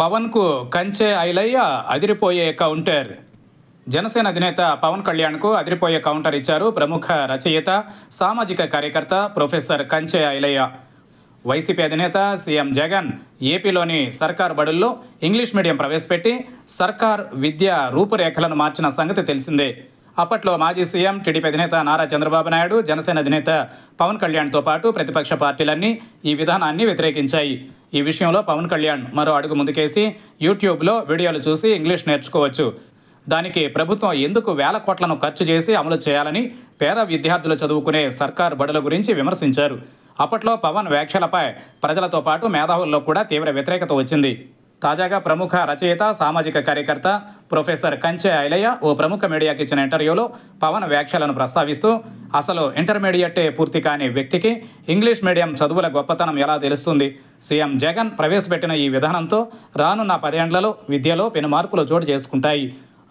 పవన్కు కంచె ఐలయ్య అదిరిపోయే కౌంటర్ జనసేన అధినేత పవన్ కళ్యాణ్కు అదిరిపోయే కౌంటర్ ఇచ్చారు ప్రముఖ రచయిత సామాజిక కార్యకర్త ప్రొఫెసర్ కంచె ఐలయ్య వైసీపీ అధినేత సీఎం జగన్ ఏపీలోని సర్కార్ బడుల్లో ఇంగ్లీష్ మీడియం ప్రవేశపెట్టి సర్కార్ విద్యా రూపురేఖలను మార్చిన సంగతి తెలిసిందే అప్పట్లో మాజీ సీఎం టీడీపీ అధినేత నారా చంద్రబాబు నాయుడు జనసేన అధినేత పవన్ కళ్యాణ్తో పాటు ప్రతిపక్ష పార్టీలన్నీ ఈ విధానాన్ని వ్యతిరేకించాయి ఈ విషయంలో పవన్ కళ్యాణ్ మరో అడుగు ముందుకేసి యూట్యూబ్లో వీడియోలు చూసి ఇంగ్లీష్ నేర్చుకోవచ్చు దానికి ప్రభుత్వం ఎందుకు వేల కోట్లను ఖర్చు చేసి అమలు చేయాలని పేద విద్యార్థులు చదువుకునే సర్కార్ బడుల గురించి విమర్శించారు అప్పట్లో పవన్ వ్యాఖ్యలపై ప్రజలతో పాటు మేధావుల్లో కూడా తీవ్ర వ్యతిరేకత వచ్చింది తాజాగా ప్రముఖ రచయిత సామాజిక కార్యకర్త ప్రొఫెసర్ కంచె ఐలయ్య ఓ ప్రముఖ మీడియాకి ఇచ్చిన ఇంటర్వ్యూలో పవన్ వ్యాఖ్యలను ప్రస్తావిస్తూ అసలు ఇంటర్మీడియటే పూర్తి కాని వ్యక్తికి ఇంగ్లీష్ మీడియం చదువుల గొప్పతనం ఎలా తెలుస్తుంది సీఎం జగన్ ప్రవేశపెట్టిన ఈ విధానంతో రానున్న పదేండ్లలో విద్యలో పెను మార్పులు చోటు చేసుకుంటాయి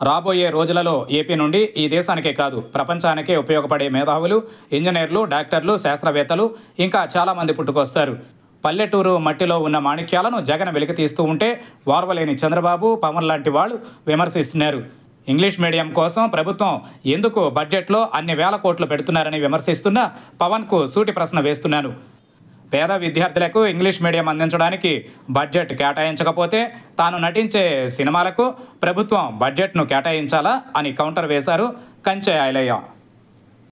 రాబోయే రోజులలో ఏపీ నుండి ఈ దేశానికే కాదు ప్రపంచానికే ఉపయోగపడే మేధావులు ఇంజనీర్లు డాక్టర్లు శాస్త్రవేత్తలు ఇంకా చాలామంది పుట్టుకొస్తారు పల్లెటూరు మట్టిలో ఉన్న మాణిక్యాలను జగన్ వెలికితీస్తూ ఉంటే వార్వలేని చంద్రబాబు పవన్ లాంటి వాళ్ళు విమర్శిస్తున్నారు ఇంగ్లీష్ మీడియం కోసం ప్రభుత్వం ఎందుకు బడ్జెట్లో అన్ని వేల కోట్లు పెడుతున్నారని విమర్శిస్తున్న పవన్కు సూటి ప్రశ్న వేస్తున్నాను పేద విద్యార్థులకు ఇంగ్లీష్ మీడియం అందించడానికి బడ్జెట్ కేటాయించకపోతే తాను నటించే సినిమాలకు ప్రభుత్వం బడ్జెట్ను కేటాయించాలా అని కౌంటర్ వేశారు కంచె ఆయలయ్య